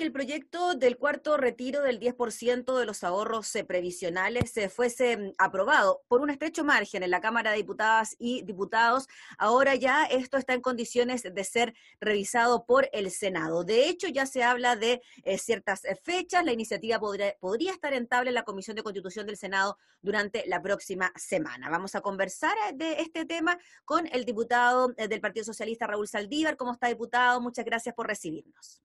que el proyecto del cuarto retiro del 10% de los ahorros eh, previsionales se eh, fuese mm, aprobado por un estrecho margen en la Cámara de Diputadas y Diputados. Ahora ya esto está en condiciones de ser revisado por el Senado. De hecho, ya se habla de eh, ciertas fechas. La iniciativa podría, estar en tabla en la Comisión de Constitución del Senado durante la próxima semana. Vamos a conversar de este tema con el diputado del Partido Socialista, Raúl Saldívar. ¿Cómo está, diputado? Muchas gracias por recibirnos.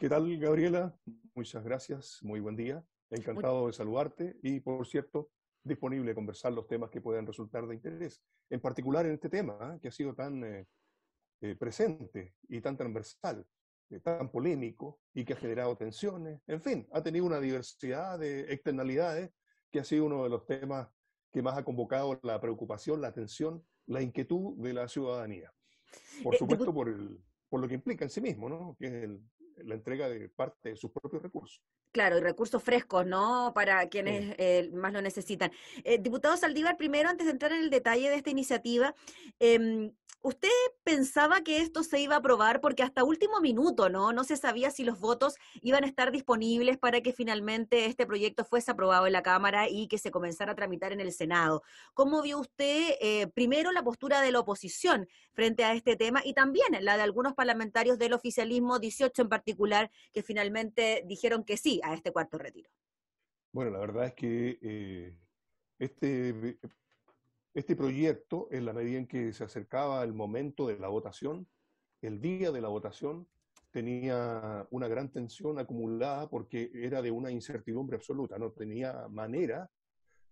¿Qué tal, Gabriela? Muchas gracias, muy buen día. Encantado de saludarte y, por cierto, disponible a conversar los temas que puedan resultar de interés, en particular en este tema ¿eh? que ha sido tan eh, eh, presente y tan transversal, tan polémico y que ha generado tensiones, en fin, ha tenido una diversidad de externalidades que ha sido uno de los temas que más ha convocado la preocupación, la atención, la inquietud de la ciudadanía. Por supuesto, por, el, por lo que implica en sí mismo, ¿no? es el, la entrega de parte de sus propios recursos. Claro, y recursos frescos, ¿no? Para quienes eh, más lo necesitan. Eh, diputado Saldívar, primero, antes de entrar en el detalle de esta iniciativa, em, ¿usted pensaba que esto se iba a aprobar? Porque hasta último minuto, ¿no? No se sabía si los votos iban a estar disponibles para que finalmente este proyecto fuese aprobado en la Cámara y que se comenzara a tramitar en el Senado. ¿Cómo vio usted, eh, primero, la postura de la oposición frente a este tema y también la de algunos parlamentarios del oficialismo, 18 en particular, que finalmente dijeron que sí? a este cuarto retiro? Bueno, la verdad es que eh, este, este proyecto, en la medida en que se acercaba el momento de la votación, el día de la votación, tenía una gran tensión acumulada porque era de una incertidumbre absoluta, no tenía manera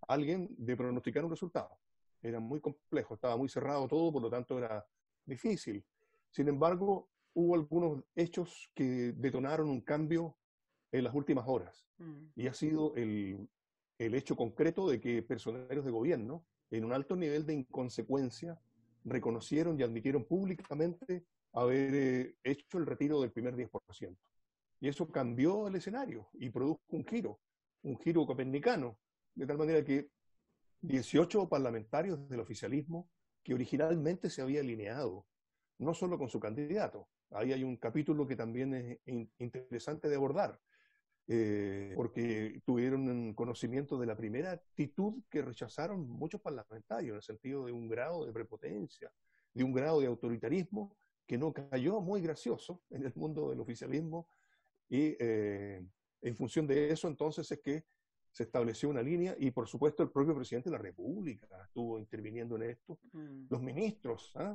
alguien de pronosticar un resultado. Era muy complejo, estaba muy cerrado todo, por lo tanto era difícil. Sin embargo, hubo algunos hechos que detonaron un cambio en las últimas horas. Mm. Y ha sido el, hecho concreto de que personeros de gobierno, en un alto nivel de inconsecuencia, reconocieron y admitieron públicamente haber eh, hecho el retiro del primer 10%. Y eso cambió el escenario y produjo un giro, un giro copernicano, de tal manera que 18 parlamentarios del oficialismo que originalmente se había alineado, no solo con su candidato, ahí hay un capítulo que también es interesante de abordar, eh, porque tuvieron conocimiento de la primera actitud que rechazaron muchos parlamentarios, en el sentido de un grado de prepotencia, de un grado de autoritarismo que no cayó muy gracioso en el mundo del oficialismo y eh, en función de eso entonces es que se estableció una línea y por supuesto el propio presidente de la República estuvo interviniendo en esto, mm. los ministros, ¿eh?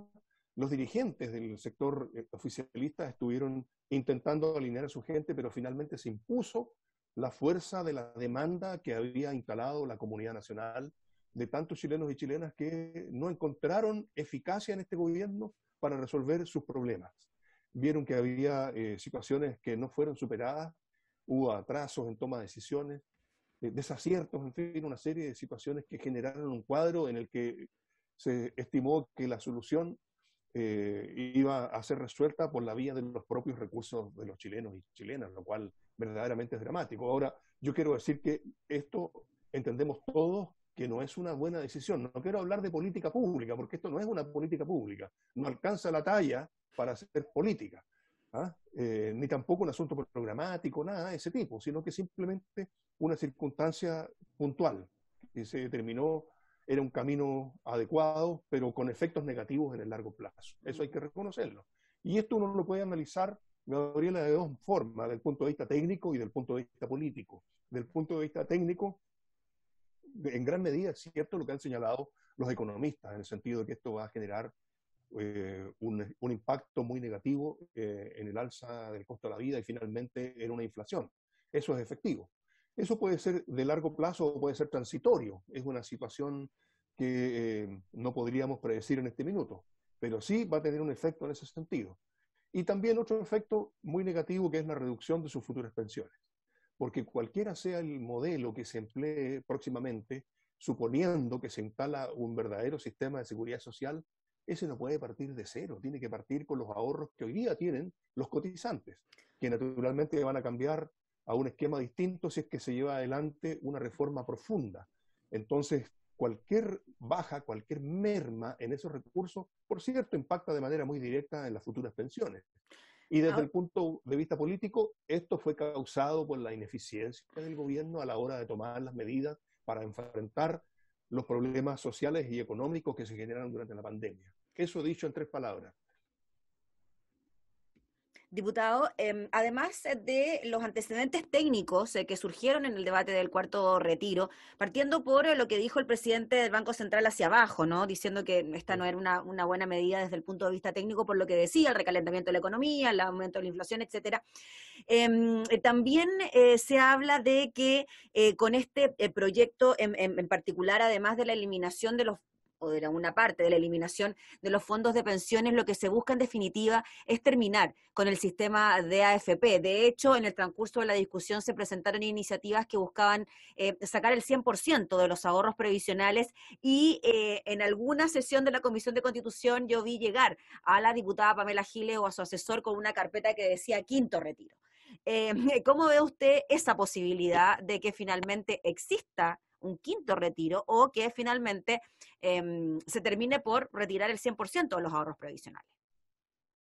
los dirigentes del sector eh, oficialista estuvieron intentando alinear a su gente, pero finalmente se impuso la fuerza de la demanda que había instalado la comunidad nacional de tantos chilenos y chilenas que no encontraron eficacia en este gobierno para resolver sus problemas. Vieron que había eh, situaciones que no fueron superadas, hubo atrasos en toma de decisiones, eh, desaciertos, en fin, una serie de situaciones que generaron un cuadro en el que se estimó que la solución eh, iba a ser resuelta por la vía de los propios recursos de los chilenos y chilenas, lo cual verdaderamente es dramático. Ahora, yo quiero decir que esto entendemos todos que no es una buena decisión. No quiero hablar de política pública, porque esto no es una política pública. No alcanza la talla para hacer política, ¿ah? eh, ni tampoco un asunto programático, nada de ese tipo, sino que simplemente una circunstancia puntual que se determinó era un camino adecuado, pero con efectos negativos en el largo plazo. Eso hay que reconocerlo. Y esto uno lo puede analizar, Gabriela, de dos formas, del punto de vista técnico y del punto de vista político. Del punto de vista técnico, en gran medida es cierto lo que han señalado los economistas, en el sentido de que esto va a generar eh, un, impacto muy negativo eh, en el alza del costo de la vida y finalmente en una inflación. Eso es efectivo. Eso puede ser de largo plazo o puede ser transitorio. Es una situación que eh, no podríamos predecir en este minuto, pero sí va a tener un efecto en ese sentido. Y también otro efecto muy negativo que es la reducción de sus futuras pensiones. Porque cualquiera sea el modelo que se emplee próximamente, suponiendo que se instala un verdadero sistema de seguridad social, ese no puede partir de cero, tiene que partir con los ahorros que hoy día tienen los cotizantes, que naturalmente van a cambiar a un esquema distinto si es que se lleva adelante una reforma profunda. Entonces, cualquier baja, cualquier merma en esos recursos, por cierto, impacta de manera muy directa en las futuras pensiones. Y desde ah. el punto de vista político, esto fue causado por la ineficiencia del gobierno a la hora de tomar las medidas para enfrentar los problemas sociales y económicos que se generaron durante la pandemia. Eso dicho en tres palabras, Diputado, em, además de los antecedentes técnicos eh, que surgieron en el debate del cuarto retiro, partiendo por eh, lo que dijo el presidente del Banco Central hacia abajo, ¿no? diciendo que esta no era una, buena medida desde el punto de vista técnico por lo que decía, el recalentamiento de la economía, el aumento de la inflación, etcétera. Em, eh, también se habla de que con este proyecto en particular, además de la eliminación de los o de alguna una parte de la eliminación de los fondos de pensiones, lo que se busca en definitiva es terminar con el sistema de AFP. De hecho, en el transcurso de la discusión se presentaron iniciativas que buscaban eh, sacar el 100% de los ahorros previsionales y eh, en alguna sesión de la Comisión de Constitución yo vi llegar a la diputada Pamela Giles o a su asesor con una carpeta que decía quinto retiro. Eh, ¿Cómo ve usted esa posibilidad de que finalmente exista un quinto retiro o que finalmente em, se termine por retirar el 100% de los ahorros previsionales.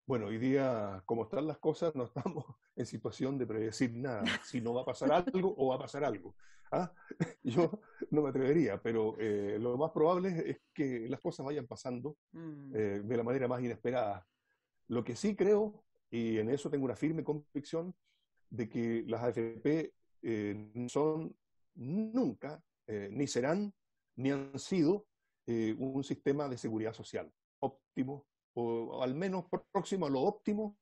Bueno, hoy día, como están las cosas, no estamos en situación de predecir nada, si no va a pasar algo o va a pasar algo. ¿ah? Yo no me atrevería, pero eh, lo más probable es que las cosas vayan pasando mm. eh, de la manera más inesperada. Lo que sí creo, y en eso tengo una firme convicción, de que las AFP eh, son nunca eh, ni serán, ni han sido eh, un sistema de seguridad social óptimo, o al menos próximo a lo óptimo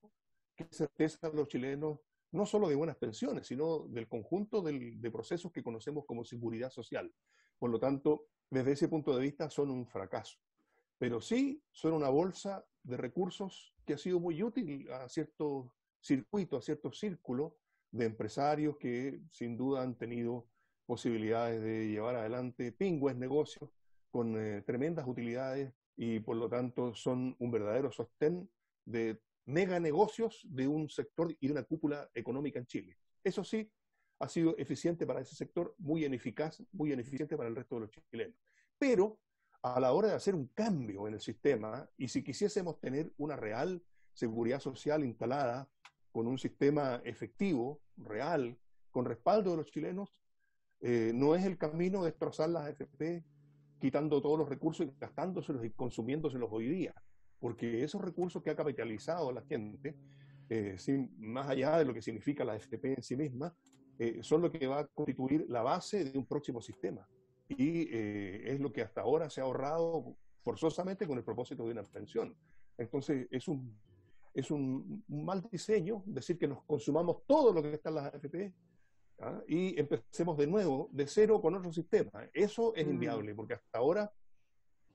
que certeza los chilenos, no solo de buenas pensiones, sino del conjunto de procesos que conocemos como seguridad social. Por lo tanto, desde ese punto de vista, son un fracaso. Pero sí son una bolsa de recursos que ha sido muy útil a cierto circuito a cierto círculo de empresarios que sin duda han tenido posibilidades de llevar adelante pingües negocios con eh, tremendas utilidades y por lo tanto son un verdadero sostén de mega negocios de un sector y de una cúpula económica en Chile. Eso sí, ha sido eficiente para ese sector, muy ineficaz, muy ineficiente para el resto de los chilenos. Pero a la hora de hacer un cambio en el sistema, y si quisiésemos tener una real seguridad social instalada, con un sistema efectivo, real, con respaldo de los chilenos, eh, no es el camino destrozar las AFP quitando todos los recursos y gastándoselos y consumiéndoselos hoy día, porque esos recursos que ha capitalizado la gente, eh, más allá de lo que significa la AFP en sí misma, eh, son lo que va a constituir la base de un próximo sistema. Y es lo que hasta ahora se ha ahorrado forzosamente con el propósito de una pensión. Entonces, es un, es un mal diseño decir que nos consumamos todo lo que está en las AFP ¿ah? y empecemos de nuevo, de cero, con otro sistema. Eso es mm. inviable, porque hasta ahora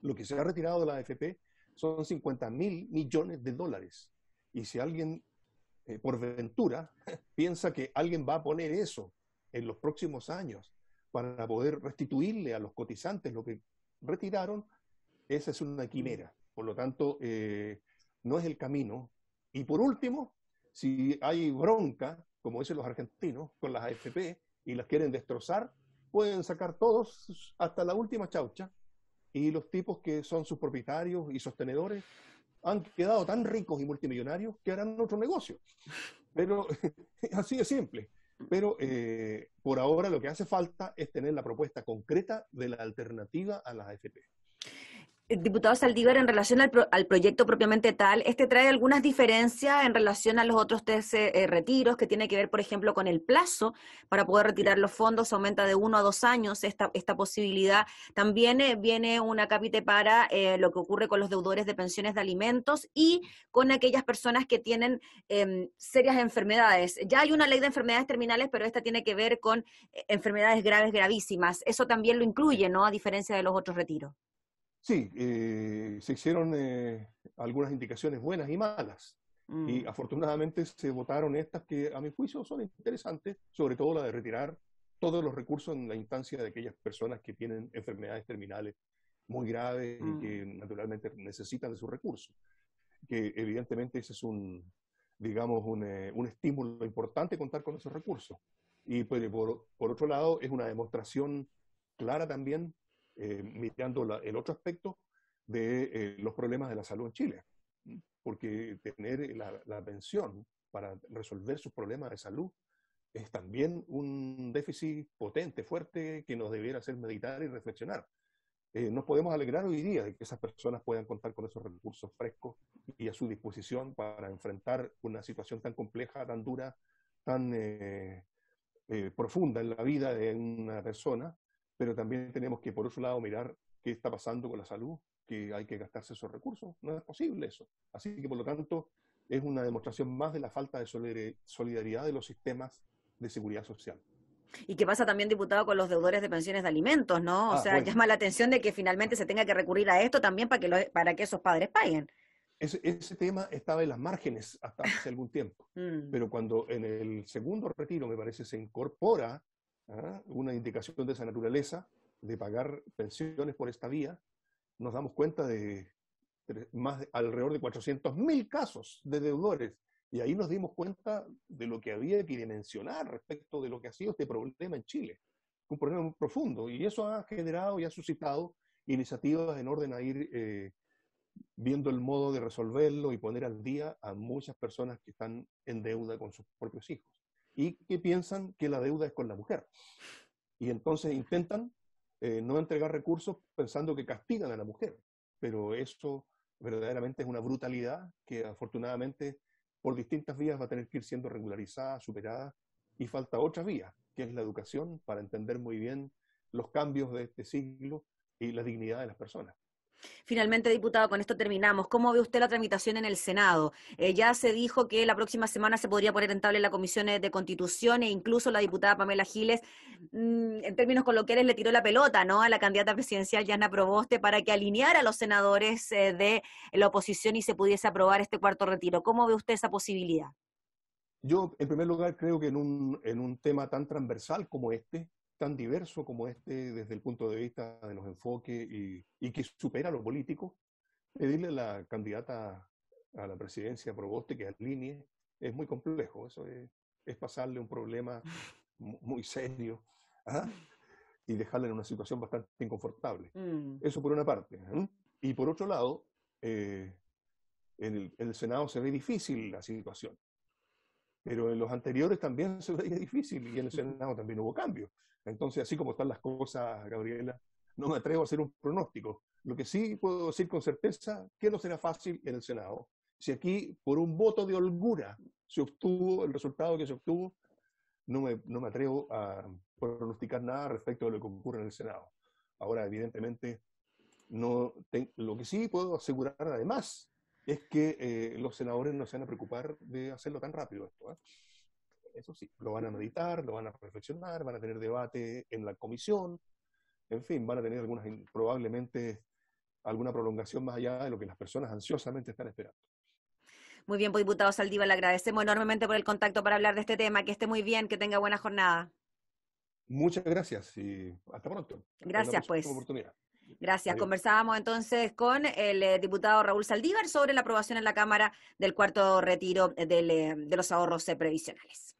lo que se ha retirado de la AFP son 50 mil millones de dólares. Y si alguien, eh, por ventura, piensa que alguien va a poner eso en los próximos años para poder restituirle a los cotizantes lo que retiraron, esa es una quimera. Mm. Por lo tanto, eh, no es el camino. Y por último, si hay bronca, como dicen los argentinos, con las AFP y las quieren destrozar, pueden sacar todos hasta la última chaucha y los tipos que son sus propietarios y sostenedores han quedado tan ricos y multimillonarios que harán otro negocio. Pero así de simple. Pero eh, por ahora lo que hace falta es tener la propuesta concreta de la alternativa a las AFP. Diputado Saldívar, en relación al, proyecto propiamente tal, este trae algunas diferencias en relación a los otros eh, eh, retiros que tiene que ver, por ejemplo, con el plazo para poder retirar los fondos, aumenta de uno a dos años esta, esta posibilidad. También eh, viene una capite para lo que ocurre con los deudores de pensiones de alimentos y con aquellas personas que tienen em, serias enfermedades. Ya hay una ley de enfermedades terminales, pero esta tiene que ver con enfermedades graves, gravísimas. Eso también lo incluye, ¿no? A diferencia de los otros retiros. Sí, eh, se hicieron eh, algunas indicaciones buenas y malas. Y mm. afortunadamente se votaron estas que a mi juicio son interesantes, sobre todo la de retirar todos los recursos en la instancia de aquellas personas que tienen enfermedades terminales muy graves y mm. que naturalmente necesitan de sus recursos. Que evidentemente ese es un, digamos, un, eh, estímulo importante contar con esos recursos. Y pues, por, por, otro lado, es una demostración clara también eh, mirando el otro aspecto de eh, los problemas de la salud en Chile, porque tener la, atención para resolver sus problemas de salud es también un déficit potente, fuerte, que nos debiera hacer meditar y reflexionar. Eh, nos podemos alegrar hoy día de que esas personas puedan contar con esos recursos frescos y a su disposición para enfrentar una situación tan compleja, tan dura, tan eh, profunda en la vida de una persona pero también tenemos que, por otro lado, mirar qué está pasando con la salud, que hay que gastarse esos recursos. No es posible eso. Así que, por lo tanto, es una demostración más de la falta de solidaridad de los sistemas de seguridad social. Y qué pasa también, diputado, con los deudores de pensiones de alimentos, ¿no? O ah, sea, llama la atención de que finalmente se tenga que recurrir a esto también para que, para que esos padres paguen. Ese, tema estaba en las márgenes hasta hace algún tiempo, mm. pero cuando en el segundo retiro, me parece, se incorpora ¿ah? una indicación de esa naturaleza, de pagar pensiones por esta vía, nos damos cuenta de más alrededor de 400.000 casos de deudores. Y ahí nos dimos cuenta de lo que había que dimensionar respecto de lo que ha sido este problema en Chile. Un problema muy profundo. Y eso ha generado y ha suscitado iniciativas en orden a ir eh, viendo el modo de resolverlo y poner al día a muchas personas que están en deuda con sus propios hijos y que piensan que la deuda es con la mujer. Y entonces intentan eh, no entregar recursos pensando que castigan a la mujer. Pero eso verdaderamente es una brutalidad que afortunadamente por distintas vías va a tener que ir siendo regularizada, superada, y falta otra vía, que es la educación, para entender muy bien los cambios de este siglo y la dignidad de las personas. Finalmente, diputado, con esto terminamos. ¿Cómo ve usted la tramitación en el Senado? Eh, ya se dijo que la próxima semana se podría poner en tabla la Comisión eh, de Constitución e incluso la diputada Pamela Giles, mm, en términos coloquiales, le tiró la pelota ¿no? a la candidata presidencial Yana Proboste para que alineara a los senadores eh, de la oposición y se pudiese aprobar este cuarto retiro. ¿Cómo ve usted esa posibilidad? Yo, en primer lugar, creo que en un tema tan transversal como este, tan diverso como este desde el punto de vista de los enfoques y, que supera a los políticos, pedirle a la candidata a la presidencia Proboste que alinee es muy complejo. Eso es, pasarle un problema muy serio ¿ah? y dejarla en una situación bastante inconfortable. Mm. Eso por una parte. ¿eh? Y por otro lado, eh, el, en, el, Senado se ve difícil la situación pero en los anteriores también se veía difícil y en el Senado también hubo cambios. Entonces, así como están las cosas, Gabriela, no me atrevo a hacer un pronóstico. Lo que sí puedo decir con certeza que no será fácil en el Senado. Si aquí, por un voto de holgura, se obtuvo el resultado que se obtuvo, no me, no me atrevo a pronosticar nada respecto a lo que ocurre en el Senado. Ahora, evidentemente, no lo que sí puedo asegurar además es que eh, los senadores no se van a preocupar de hacerlo tan rápido esto. ¿ah? Eso sí, lo van a meditar, lo van a reflexionar, van a tener debate en la comisión, en fin, van a tener algunas probablemente alguna prolongación más allá de lo que las personas ansiosamente están esperando. Muy bien, pues diputado Saldívar, le agradecemos enormemente por el contacto para hablar de este tema. Que esté muy bien, que tenga buena jornada. Muchas gracias y hasta pronto. Gracias, pues. Oportunidad. Gracias. Conversábamos entonces con el eh, diputado Raúl Saldívar sobre la aprobación en la Cámara del cuarto retiro eh, eh, de los ahorros previsionales.